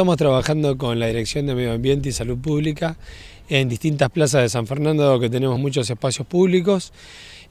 estamos trabajando con la Dirección de Medio Ambiente y Salud Pública en distintas plazas de San Fernando, que tenemos muchos espacios públicos.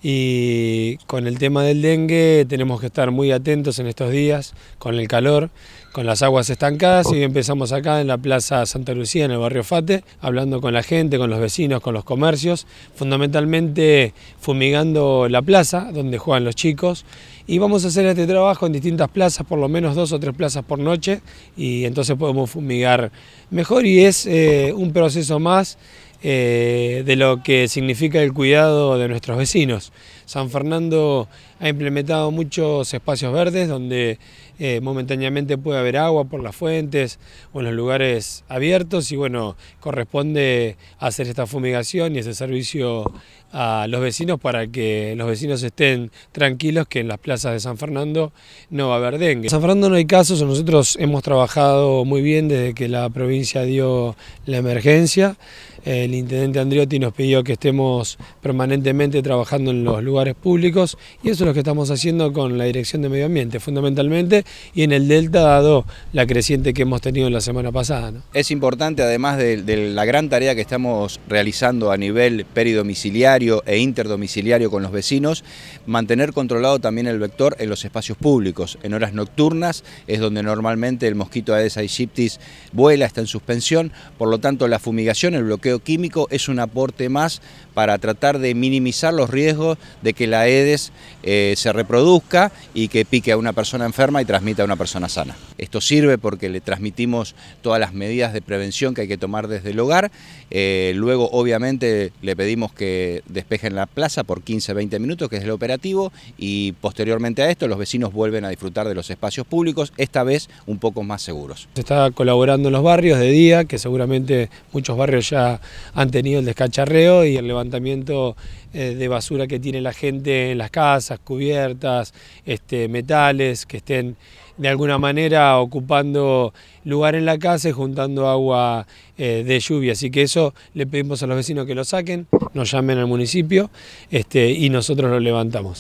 Y con el tema del dengue tenemos que estar muy atentos en estos días, con el calor, con las aguas estancadas y empezamos acá en la Plaza Santa Lucía, en el barrio Fate, hablando con la gente, con los vecinos, con los comercios, fundamentalmente fumigando la plaza donde juegan los chicos y vamos a hacer este trabajo en distintas plazas, por lo menos dos o tres plazas por noche y entonces podemos fumigar mejor y es eh, un proceso más eh, de lo que significa el cuidado de nuestros vecinos. San Fernando ha implementado muchos espacios verdes donde eh, momentáneamente puede haber agua por las fuentes o en los lugares abiertos y bueno, corresponde hacer esta fumigación y ese servicio a los vecinos para que los vecinos estén tranquilos que en las plazas de San Fernando no va a haber dengue. En San Fernando no hay casos, nosotros hemos trabajado muy bien desde que la provincia dio la emergencia. El intendente Andriotti nos pidió que estemos permanentemente trabajando en los lugares públicos y eso es lo que estamos haciendo con la Dirección de Medio Ambiente fundamentalmente y en el Delta dado la creciente que hemos tenido la semana pasada. ¿no? Es importante además de, la gran tarea que estamos realizando a nivel peridomiciliario e interdomiciliario con los vecinos, mantener controlado también el vector en los espacios públicos. En horas nocturnas es donde normalmente el mosquito Aedes aegyptis vuela, está en suspensión, por lo tanto la fumigación, el bloqueo químico es un aporte más para tratar de minimizar los riesgos de que la edes eh, se reproduzca y que pique a una persona enferma y transmita a una persona sana. Esto sirve porque le transmitimos todas las medidas de prevención que hay que tomar desde el hogar. Eh, luego, obviamente, le pedimos que despejen la plaza por 15-20 minutos, que es el operativo, y posteriormente a esto los vecinos vuelven a disfrutar de los espacios públicos, esta vez un poco más seguros. Se está colaborando en los barrios de día, que seguramente muchos barrios ya han tenido el descacharreo y el levantamiento eh, de basura que tiene la gente en las casas, cubiertas, este, metales que estén de alguna manera ocupando lugar en la casa y juntando agua eh, de lluvia. Así que eso le pedimos a los vecinos que lo saquen, nos llamen al municipio este, y nosotros lo levantamos.